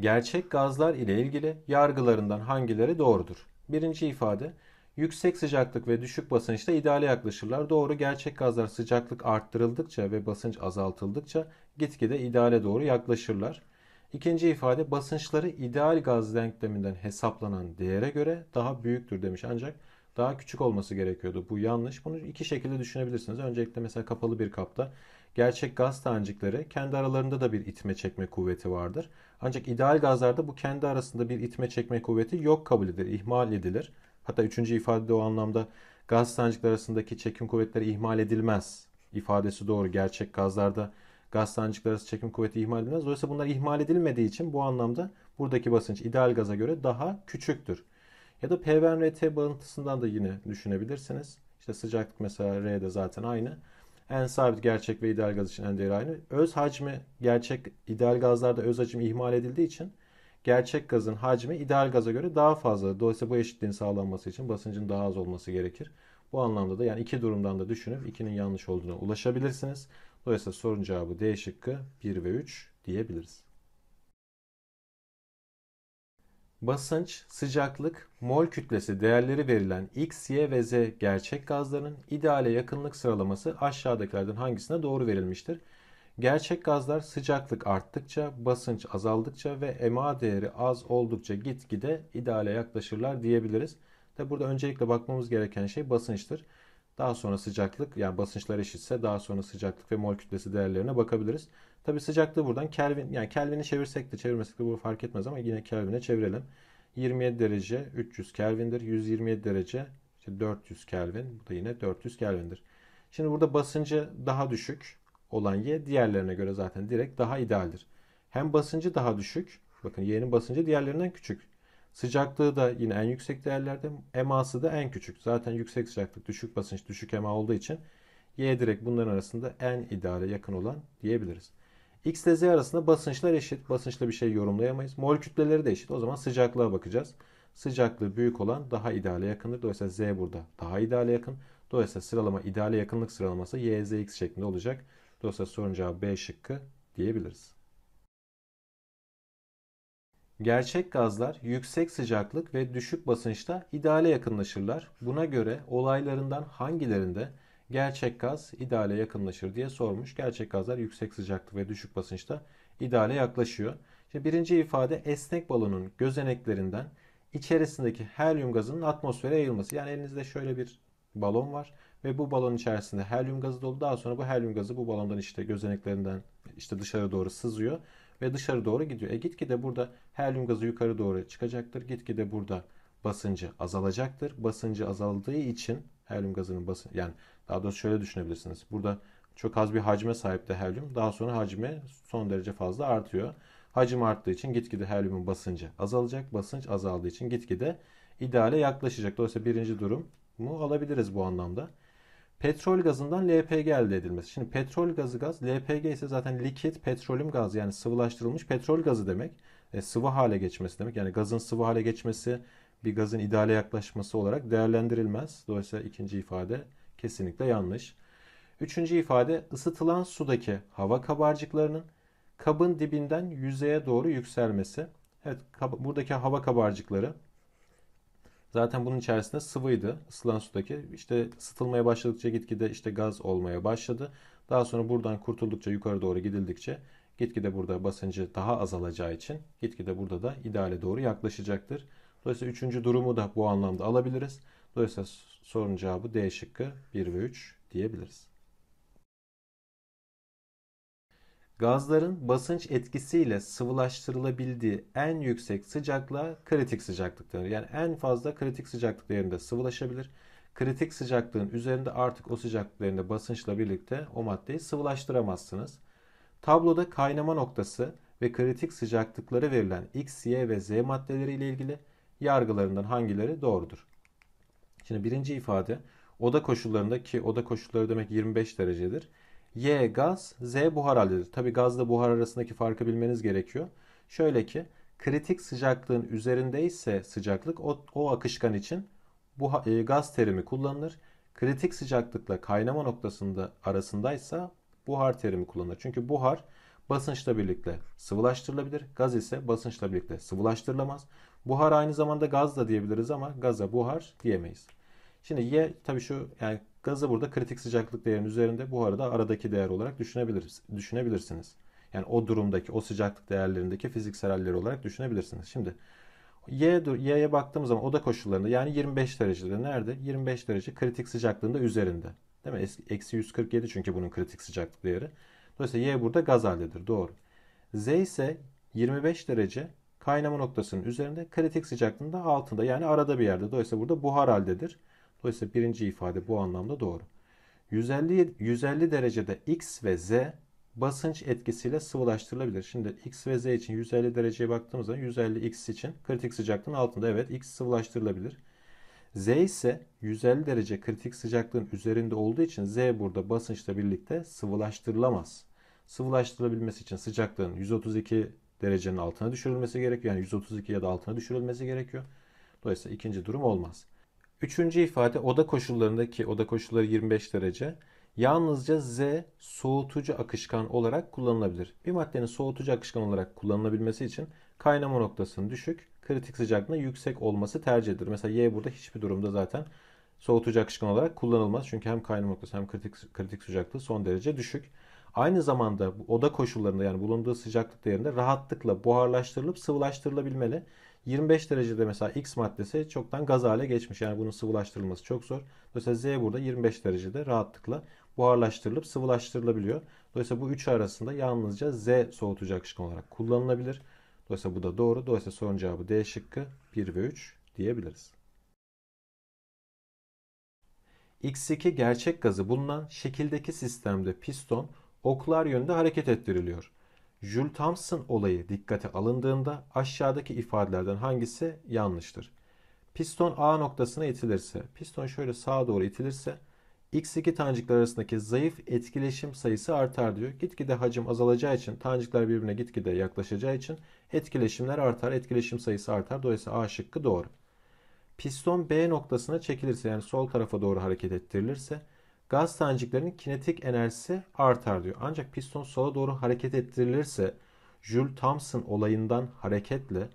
Gerçek gazlar ile ilgili yargılarından hangileri doğrudur? Birinci ifade yüksek sıcaklık ve düşük basınçta ideale yaklaşırlar. Doğru gerçek gazlar sıcaklık arttırıldıkça ve basınç azaltıldıkça gitgide ideale doğru yaklaşırlar. İkinci ifade basınçları ideal gaz denkleminden hesaplanan değere göre daha büyüktür demiş ancak daha küçük olması gerekiyordu. Bu yanlış. Bunu iki şekilde düşünebilirsiniz. Öncelikle mesela kapalı bir kapta Gerçek gaz tanecikleri kendi aralarında da bir itme çekme kuvveti vardır. Ancak ideal gazlarda bu kendi arasında bir itme çekme kuvveti yok kabul edilir, ihmal edilir. Hatta üçüncü ifadede o anlamda gaz tanecikleri arasındaki çekim kuvvetleri ihmal edilmez ifadesi doğru. Gerçek gazlarda gaz tanecikleri arası çekim kuvveti ihmal edilmez. Dolayısıyla bunlar ihmal edilmediği için bu anlamda buradaki basınç ideal gaza göre daha küçüktür. Ya da PVnRT rt bağıntısından da yine düşünebilirsiniz. İşte sıcaklık mesela R'de zaten aynı. En sabit gerçek ve ideal gaz için en değeri aynı. Öz hacmi gerçek ideal gazlarda öz hacim ihmal edildiği için gerçek gazın hacmi ideal gaza göre daha fazla. Dolayısıyla bu eşitliğin sağlanması için basıncın daha az olması gerekir. Bu anlamda da yani iki durumdan da düşünüp ikinin yanlış olduğuna ulaşabilirsiniz. Dolayısıyla sorun cevabı D şıkkı 1 ve 3 diyebiliriz. Basınç, sıcaklık, mol kütlesi değerleri verilen X, Y ve Z gerçek gazların ideale yakınlık sıralaması aşağıdakilerden hangisine doğru verilmiştir? Gerçek gazlar sıcaklık arttıkça, basınç azaldıkça ve MA değeri az oldukça gitgide ideale yaklaşırlar diyebiliriz. Tabi burada öncelikle bakmamız gereken şey basınçtır. Daha sonra sıcaklık yani basınçlar eşitse daha sonra sıcaklık ve mol kütlesi değerlerine bakabiliriz. Tabi sıcaklığı buradan Kelvin yani Kelvin'i çevirsek de çevirmesek de bu fark etmez ama yine Kelvin'e çevirelim. 27 derece 300 Kelvin'dir. 127 derece işte 400 Kelvin. Bu da yine 400 Kelvin'dir. Şimdi burada basıncı daha düşük olan Y diğerlerine göre zaten direkt daha idealdir. Hem basıncı daha düşük. Bakın Y'nin basıncı diğerlerinden küçük. Sıcaklığı da yine en yüksek değerlerde. EMA'sı da en küçük. Zaten yüksek sıcaklık, düşük basınç, düşük EMA olduğu için Y direkt bunların arasında en ideale yakın olan diyebiliriz. X ile Z arasında basınçlar eşit. Basınçla bir şey yorumlayamayız. Mol kütleleri de eşit. O zaman sıcaklığa bakacağız. Sıcaklığı büyük olan daha ideale yakındır. Dolayısıyla Z burada daha ideale yakın. Dolayısıyla sıralama ideale yakınlık sıralaması Y, Z, X şeklinde olacak. Dolayısıyla sorunun cevabı B şıkkı diyebiliriz. Gerçek gazlar yüksek sıcaklık ve düşük basınçta ideale yakınlaşırlar. Buna göre olaylarından hangilerinde gerçek gaz ideale yakınlaşır diye sormuş. Gerçek gazlar yüksek sıcaklık ve düşük basınçta ideale yaklaşıyor. Şimdi birinci ifade esnek balonun gözeneklerinden içerisindeki helyum gazının atmosfere yayılması. Yani elinizde şöyle bir balon var ve bu balonun içerisinde helyum gazı dolu. Daha sonra bu helyum gazı bu balondan işte gözeneklerinden işte dışarı doğru sızıyor ve dışarı doğru gidiyor. E gitgide burada helyum gazı yukarı doğru çıkacaktır. Gitgide burada basıncı azalacaktır. Basıncı azaldığı için Helyum gazının basın yani daha doğrusu şöyle düşünebilirsiniz. Burada çok az bir hacme sahip de helyum. Daha sonra hacmi son derece fazla artıyor. Hacim arttığı için gitgide helyumun basıncı azalacak. Basınç azaldığı için gitgide ideale yaklaşacak. Dolayısıyla birinci durum mu alabiliriz bu anlamda. Petrol gazından LPG elde edilmesi. Şimdi petrol gazı gaz, LPG ise zaten likit petrolüm gaz, yani sıvılaştırılmış petrol gazı demek. E, sıvı hale geçmesi demek. Yani gazın sıvı hale geçmesi, bir gazın ideale yaklaşması olarak değerlendirilmez. Dolayısıyla ikinci ifade kesinlikle yanlış. Üçüncü ifade ısıtılan sudaki hava kabarcıklarının kabın dibinden yüzeye doğru yükselmesi. Evet buradaki hava kabarcıkları zaten bunun içerisinde sıvıydı ısılan sudaki. İşte ısıtılmaya başladıkça gitgide işte gaz olmaya başladı. Daha sonra buradan kurtuldukça yukarı doğru gidildikçe gitgide burada basıncı daha azalacağı için gitgide burada da ideale doğru yaklaşacaktır. Dolayısıyla üçüncü durumu da bu anlamda alabiliriz. Dolayısıyla sorun cevabı D şıkkı 1 ve 3 diyebiliriz. Gazların basınç etkisiyle sıvılaştırılabildiği en yüksek sıcaklığa kritik sıcaklık denir. Yani en fazla kritik sıcaklık değerinde sıvılaşabilir. Kritik sıcaklığın üzerinde artık o sıcaklık değerinde basınçla birlikte o maddeyi sıvılaştıramazsınız. Tabloda kaynama noktası ve kritik sıcaklıkları verilen X, Y ve Z maddeleri ile ilgili yargılarından hangileri doğrudur? Şimdi birinci ifade oda koşullarında ki oda koşulları demek 25 derecedir. Y gaz, Z buhar haldedir. Tabi gazla buhar arasındaki farkı bilmeniz gerekiyor. Şöyle ki kritik sıcaklığın üzerindeyse sıcaklık o, o akışkan için bu e, gaz terimi kullanılır. Kritik sıcaklıkla kaynama noktasında arasındaysa buhar terimi kullanılır. Çünkü buhar basınçla birlikte sıvılaştırılabilir. Gaz ise basınçla birlikte sıvılaştırılamaz. Buhar aynı zamanda gaz da diyebiliriz ama gaza buhar diyemeyiz. Şimdi Y tabii şu yani gazı burada kritik sıcaklık değerinin üzerinde buharı da aradaki değer olarak düşünebiliriz, düşünebilirsiniz. Yani o durumdaki o sıcaklık değerlerindeki fiziksel halleri olarak düşünebilirsiniz. Şimdi Y, Y'ye baktığımız zaman oda koşullarında yani 25 derecede nerede? 25 derece kritik sıcaklığında üzerinde. Değil mi? Eksi 147 çünkü bunun kritik sıcaklık değeri. Dolayısıyla Y burada gaz haldedir. Doğru. Z ise 25 derece kaynama noktasının üzerinde kritik sıcaklığın altında yani arada bir yerde. Dolayısıyla burada buhar haldedir. Dolayısıyla birinci ifade bu anlamda doğru. 150, 150 derecede X ve Z basınç etkisiyle sıvılaştırılabilir. Şimdi X ve Z için 150 dereceye baktığımızda 150 X için kritik sıcaklığın altında evet X sıvılaştırılabilir. Z ise 150 derece kritik sıcaklığın üzerinde olduğu için Z burada basınçla birlikte sıvılaştırılamaz. Sıvılaştırılabilmesi için sıcaklığın 132 derecenin altına düşürülmesi gerekiyor. Yani 132 ya da altına düşürülmesi gerekiyor. Dolayısıyla ikinci durum olmaz. Üçüncü ifade oda koşullarındaki oda koşulları 25 derece yalnızca Z soğutucu akışkan olarak kullanılabilir. Bir maddenin soğutucu akışkan olarak kullanılabilmesi için kaynama noktasının düşük, kritik sıcaklığının yüksek olması tercih edilir. Mesela Y burada hiçbir durumda zaten soğutucu akışkan olarak kullanılmaz. Çünkü hem kaynama noktası hem kritik, kritik sıcaklığı son derece düşük. Aynı zamanda oda koşullarında yani bulunduğu sıcaklık değerinde rahatlıkla buharlaştırılıp sıvılaştırılabilmeli. 25 derecede mesela X maddesi çoktan gaz hale geçmiş. Yani bunun sıvılaştırılması çok zor. Dolayısıyla Z burada 25 derecede rahatlıkla buharlaştırılıp sıvılaştırılabiliyor. Dolayısıyla bu üçü arasında yalnızca Z soğutucu akışkan olarak kullanılabilir. Dolayısıyla bu da doğru. Dolayısıyla son cevabı D şıkkı 1 ve 3 diyebiliriz. X2 gerçek gazı bulunan şekildeki sistemde piston oklar yönünde hareket ettiriliyor. Jules Thompson olayı dikkate alındığında aşağıdaki ifadelerden hangisi yanlıştır? Piston A noktasına itilirse, piston şöyle sağa doğru itilirse X2 tancıklar arasındaki zayıf etkileşim sayısı artar diyor. Gitgide hacim azalacağı için tancıklar birbirine gitgide yaklaşacağı için etkileşimler artar, etkileşim sayısı artar. Dolayısıyla A şıkkı doğru. Piston B noktasına çekilirse yani sol tarafa doğru hareket ettirilirse gaz taneciklerinin kinetik enerjisi artar diyor. Ancak piston sola doğru hareket ettirilirse Jules thompson olayından hareketle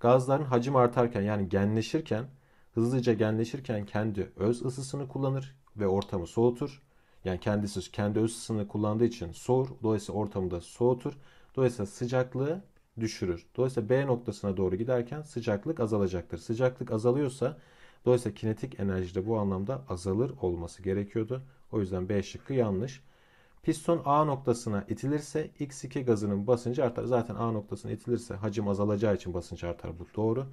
gazların hacim artarken yani genleşirken hızlıca genleşirken kendi öz ısısını kullanır ve ortamı soğutur. Yani kendisi kendi öz ısısını kullandığı için soğur. Dolayısıyla ortamı da soğutur. Dolayısıyla sıcaklığı düşürür. Dolayısıyla B noktasına doğru giderken sıcaklık azalacaktır. Sıcaklık azalıyorsa Dolayısıyla kinetik enerji de bu anlamda azalır olması gerekiyordu. O yüzden B şıkkı yanlış. Piston A noktasına itilirse X2 gazının basıncı artar. Zaten A noktasına itilirse hacim azalacağı için basınç artar. Bu doğru.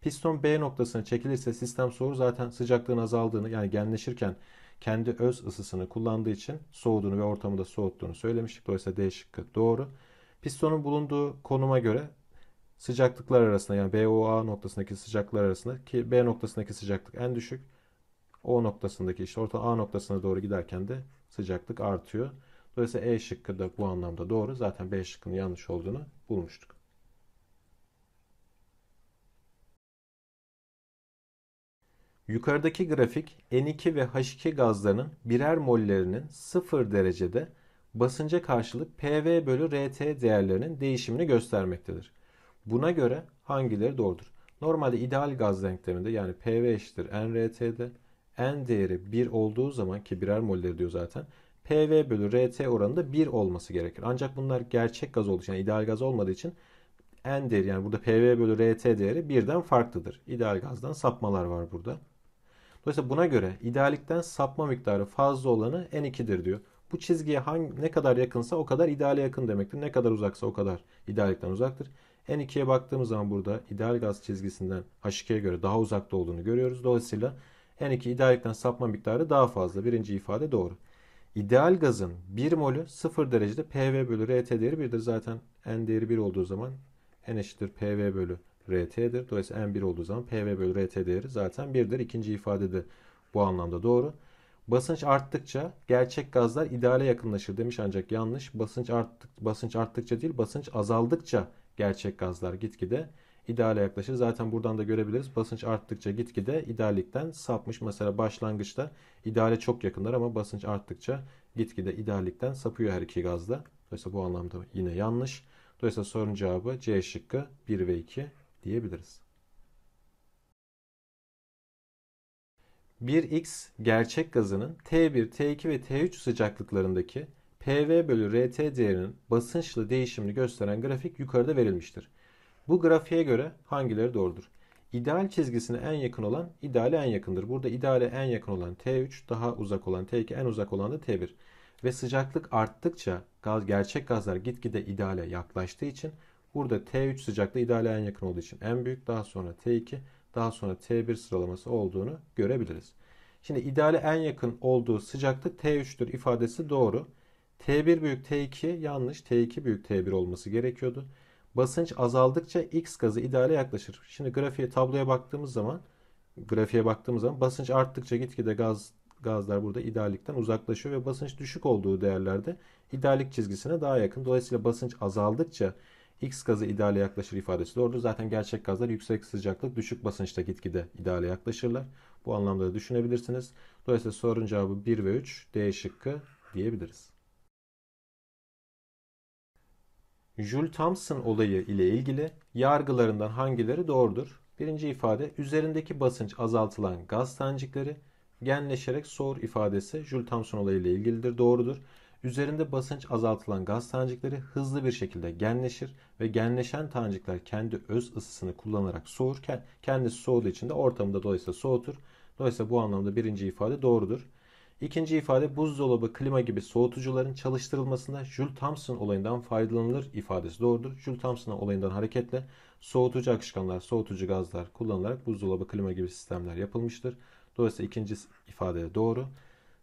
Piston B noktasına çekilirse sistem soğur. Zaten sıcaklığın azaldığını yani genleşirken kendi öz ısısını kullandığı için soğuduğunu ve ortamı da soğuttuğunu söylemiştik. Dolayısıyla D şıkkı doğru. Pistonun bulunduğu konuma göre sıcaklıklar arasında yani BOA noktasındaki sıcaklıklar arasında ki B noktasındaki sıcaklık en düşük. O noktasındaki işte orta A noktasına doğru giderken de sıcaklık artıyor. Dolayısıyla E şıkkı da bu anlamda doğru. Zaten B şıkkının yanlış olduğunu bulmuştuk. Yukarıdaki grafik N2 ve H2 gazlarının birer mollerinin 0 derecede basınca karşılık PV bölü RT değerlerinin değişimini göstermektedir. Buna göre hangileri doğrudur? Normalde ideal gaz denkleminde yani PV eşittir NRT'de N değeri 1 olduğu zaman ki birer molleri diyor zaten PV bölü RT oranında 1 olması gerekir. Ancak bunlar gerçek gaz olduğu için yani ideal gaz olmadığı için N değeri yani burada PV bölü RT değeri birden farklıdır. İdeal gazdan sapmalar var burada. Dolayısıyla buna göre idealikten sapma miktarı fazla olanı N2'dir diyor. Bu çizgiye hangi, ne kadar yakınsa o kadar ideale yakın demektir. Ne kadar uzaksa o kadar idealikten uzaktır. N2'ye baktığımız zaman burada ideal gaz çizgisinden H2'ye göre daha uzakta olduğunu görüyoruz. Dolayısıyla N2 idealikten sapma miktarı daha fazla. Birinci ifade doğru. İdeal gazın 1 molü 0 derecede PV bölü RT değeri 1'dir. Zaten N değeri 1 olduğu zaman N eşittir PV bölü RT'dir. Dolayısıyla N1 olduğu zaman PV bölü RT değeri zaten 1'dir. İkinci ifade de bu anlamda doğru. Basınç arttıkça gerçek gazlar ideale yakınlaşır demiş ancak yanlış. Basınç arttık basınç arttıkça değil, basınç azaldıkça gerçek gazlar gitgide ideale yaklaşır. Zaten buradan da görebiliriz. Basınç arttıkça gitgide ideallikten sapmış. Mesela başlangıçta ideale çok yakınlar ama basınç arttıkça gitgide ideallikten sapıyor her iki gazda. Dolayısıyla bu anlamda yine yanlış. Dolayısıyla sorun cevabı C şıkkı 1 ve 2 diyebiliriz. 1x gerçek gazının T1, T2 ve T3 sıcaklıklarındaki PV bölü RT değerinin basınçlı değişimini gösteren grafik yukarıda verilmiştir. Bu grafiğe göre hangileri doğrudur? İdeal çizgisine en yakın olan ideale en yakındır. Burada ideale en yakın olan T3, daha uzak olan T2, en uzak olan da T1. Ve sıcaklık arttıkça gaz, gerçek gazlar gitgide ideale yaklaştığı için burada T3 sıcaklığı ideale en yakın olduğu için en büyük, daha sonra T2, daha sonra T1 sıralaması olduğunu görebiliriz. Şimdi ideale en yakın olduğu sıcaklık T3'tür ifadesi doğru. T1 büyük T2 yanlış. T2 büyük T1 olması gerekiyordu. Basınç azaldıkça X gazı ideale yaklaşır. Şimdi grafiğe tabloya baktığımız zaman grafiğe baktığımız zaman basınç arttıkça gitgide gaz gazlar burada ideallikten uzaklaşıyor ve basınç düşük olduğu değerlerde ideallik çizgisine daha yakın. Dolayısıyla basınç azaldıkça X gazı ideale yaklaşır ifadesi doğrudur. Zaten gerçek gazlar yüksek sıcaklık düşük basınçta gitgide ideale yaklaşırlar. Bu anlamda da düşünebilirsiniz. Dolayısıyla sorun cevabı 1 ve 3 D şıkkı diyebiliriz. Jules Thomson olayı ile ilgili yargılarından hangileri doğrudur? Birinci ifade üzerindeki basınç azaltılan gaz tanecikleri genleşerek soğur ifadesi Jules Thomson olayı ile ilgilidir doğrudur. Üzerinde basınç azaltılan gaz tanecikleri hızlı bir şekilde genleşir ve genleşen tanecikler kendi öz ısısını kullanarak soğur. Kendisi soğuduğu için de ortamda dolayısıyla soğutur. Dolayısıyla bu anlamda birinci ifade doğrudur. İkinci ifade buzdolabı, klima gibi soğutucuların çalıştırılmasında Jules Thomson olayından faydalanılır ifadesi doğrudur. Jules Thomson olayından hareketle soğutucu akışkanlar, soğutucu gazlar kullanılarak buzdolabı, klima gibi sistemler yapılmıştır. Dolayısıyla ikinci ifade de doğru.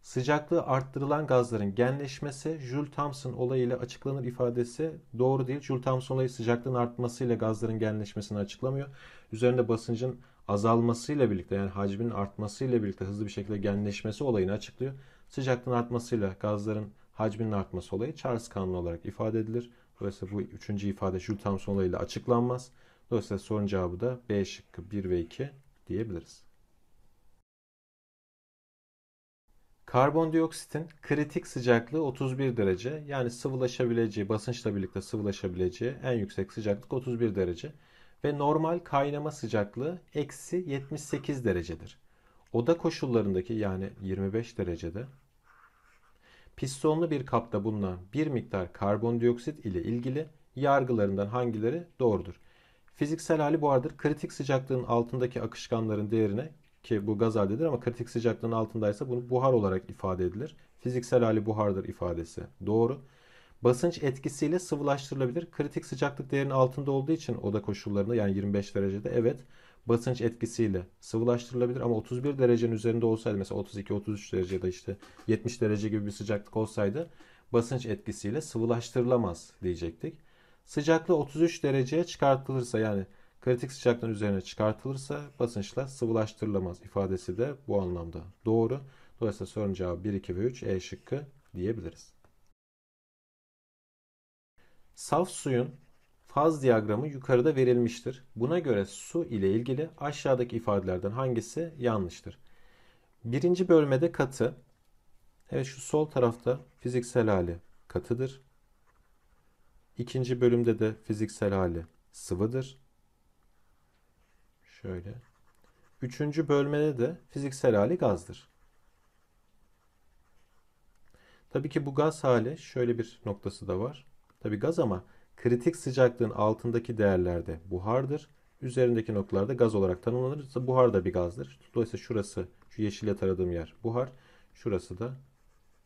Sıcaklığı arttırılan gazların genleşmesi Jules Thomson olayıyla açıklanır ifadesi doğru değil. Jules Thomson olayı sıcaklığın artmasıyla gazların genleşmesini açıklamıyor. Üzerinde basıncın azalmasıyla birlikte yani hacmin artmasıyla birlikte hızlı bir şekilde genleşmesi olayını açıklıyor. Sıcaklığın artmasıyla gazların hacminin artması olayı Charles kanunu olarak ifade edilir. Dolayısıyla bu üçüncü ifade Jules Thomson olayıyla açıklanmaz. Dolayısıyla sorun cevabı da B şıkkı 1 ve 2 diyebiliriz. Karbondioksitin kritik sıcaklığı 31 derece. Yani sıvılaşabileceği, basınçla birlikte sıvılaşabileceği en yüksek sıcaklık 31 derece ve normal kaynama sıcaklığı eksi 78 derecedir. Oda koşullarındaki yani 25 derecede pistonlu bir kapta bulunan bir miktar karbondioksit ile ilgili yargılarından hangileri doğrudur? Fiziksel hali bu vardır. Kritik sıcaklığın altındaki akışkanların değerine ki bu gaz halidir ama kritik sıcaklığın altındaysa bunu buhar olarak ifade edilir. Fiziksel hali buhardır ifadesi doğru. Basınç etkisiyle sıvılaştırılabilir. Kritik sıcaklık değerinin altında olduğu için oda koşullarında yani 25 derecede evet basınç etkisiyle sıvılaştırılabilir ama 31 derecenin üzerinde olsaydı mesela 32 33 derece ya da işte 70 derece gibi bir sıcaklık olsaydı basınç etkisiyle sıvılaştırılamaz diyecektik. Sıcaklığı 33 dereceye çıkartılırsa yani kritik sıcaklığın üzerine çıkartılırsa basınçla sıvılaştırılamaz ifadesi de bu anlamda doğru. Dolayısıyla sorunun cevabı 1, 2 ve 3 E şıkkı diyebiliriz. Saf suyun faz diyagramı yukarıda verilmiştir. Buna göre su ile ilgili aşağıdaki ifadelerden hangisi yanlıştır? Birinci bölmede katı. Evet şu sol tarafta fiziksel hali katıdır. İkinci bölümde de fiziksel hali sıvıdır. Şöyle. Üçüncü bölmede de fiziksel hali gazdır. Tabii ki bu gaz hali şöyle bir noktası da var. Tabi gaz ama kritik sıcaklığın altındaki değerlerde buhardır. Üzerindeki noktalarda gaz olarak tanımlanır. Buhar da bir gazdır. Dolayısıyla şurası şu yeşille taradığım yer buhar. Şurası da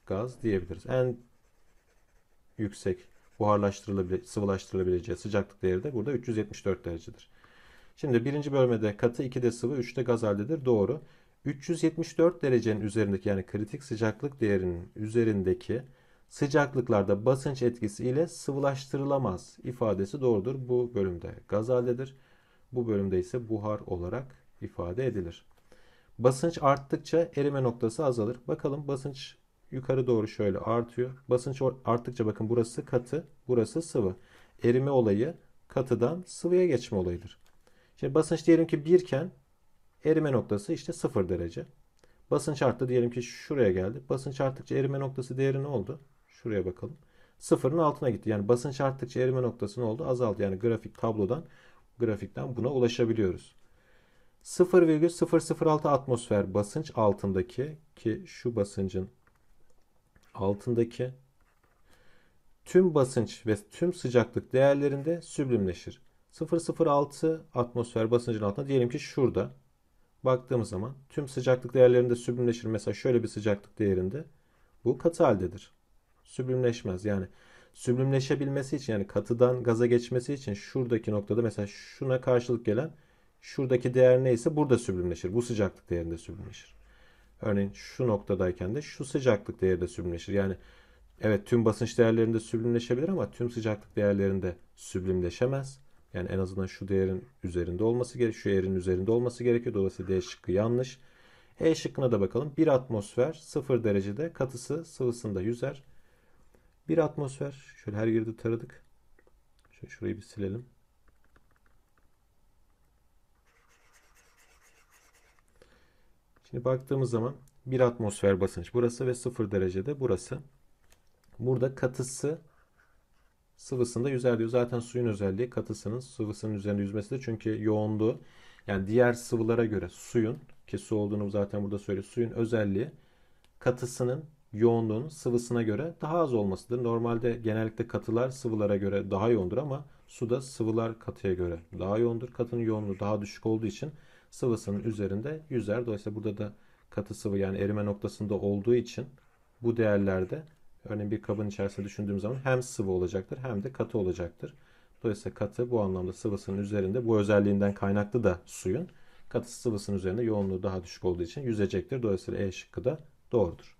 gaz diyebiliriz. En yüksek buharlaştırılabilir, sıvılaştırılabileceği sıcaklık değeri de burada 374 derecedir. Şimdi birinci bölmede katı 2'de sıvı üçte gaz haldedir. Doğru. 374 derecenin üzerindeki yani kritik sıcaklık değerinin üzerindeki sıcaklıklarda basınç etkisi ile sıvılaştırılamaz ifadesi doğrudur. Bu bölümde gaz haldedir. Bu bölümde ise buhar olarak ifade edilir. Basınç arttıkça erime noktası azalır. Bakalım basınç yukarı doğru şöyle artıyor. Basınç arttıkça bakın burası katı, burası sıvı. Erime olayı katıdan sıvıya geçme olayıdır. Şimdi basınç diyelim ki 1 iken erime noktası işte 0 derece. Basınç arttı diyelim ki şuraya geldi. Basınç arttıkça erime noktası değeri ne oldu? Şuraya bakalım. Sıfırın altına gitti. Yani basınç arttıkça erime noktası ne oldu? Azaldı. Yani grafik tablodan grafikten buna ulaşabiliyoruz. 0,006 atmosfer basınç altındaki ki şu basıncın altındaki tüm basınç ve tüm sıcaklık değerlerinde süblimleşir. 006 atmosfer basıncın altında diyelim ki şurada baktığımız zaman tüm sıcaklık değerlerinde süblimleşir. Mesela şöyle bir sıcaklık değerinde bu katı haldedir süblimleşmez. Yani süblimleşebilmesi için yani katıdan gaza geçmesi için şuradaki noktada mesela şuna karşılık gelen şuradaki değer neyse burada süblimleşir. Bu sıcaklık değerinde süblimleşir. Örneğin şu noktadayken de şu sıcaklık değeri süblimleşir. Yani evet tüm basınç değerlerinde süblimleşebilir ama tüm sıcaklık değerlerinde süblimleşemez. Yani en azından şu değerin üzerinde olması gerekiyor. Şu değerin üzerinde olması gerekiyor. Dolayısıyla D şıkkı yanlış. E şıkkına da bakalım. 1 atmosfer 0 derecede katısı sıvısında yüzer. Bir atmosfer. Şöyle her yerde taradık. Şöyle şurayı bir silelim. Şimdi baktığımız zaman bir atmosfer basınç burası ve sıfır derecede burası. Burada katısı sıvısında yüzer diyor. Zaten suyun özelliği katısının sıvısının üzerinde yüzmesidir çünkü yoğunluğu yani diğer sıvılara göre suyun ki su olduğunu zaten burada söylüyor. Suyun özelliği katısının Yoğunluğun sıvısına göre daha az olmasıdır. Normalde genellikle katılar sıvılara göre daha yoğundur ama su da sıvılar katıya göre daha yoğundur. Katının yoğunluğu daha düşük olduğu için sıvısının üzerinde yüzer. Dolayısıyla burada da katı sıvı yani erime noktasında olduğu için bu değerlerde örneğin bir kabın içerisinde düşündüğüm zaman hem sıvı olacaktır hem de katı olacaktır. Dolayısıyla katı bu anlamda sıvısının üzerinde bu özelliğinden kaynaklı da suyun katı sıvısının üzerinde yoğunluğu daha düşük olduğu için yüzecektir. Dolayısıyla E şıkkı da doğrudur.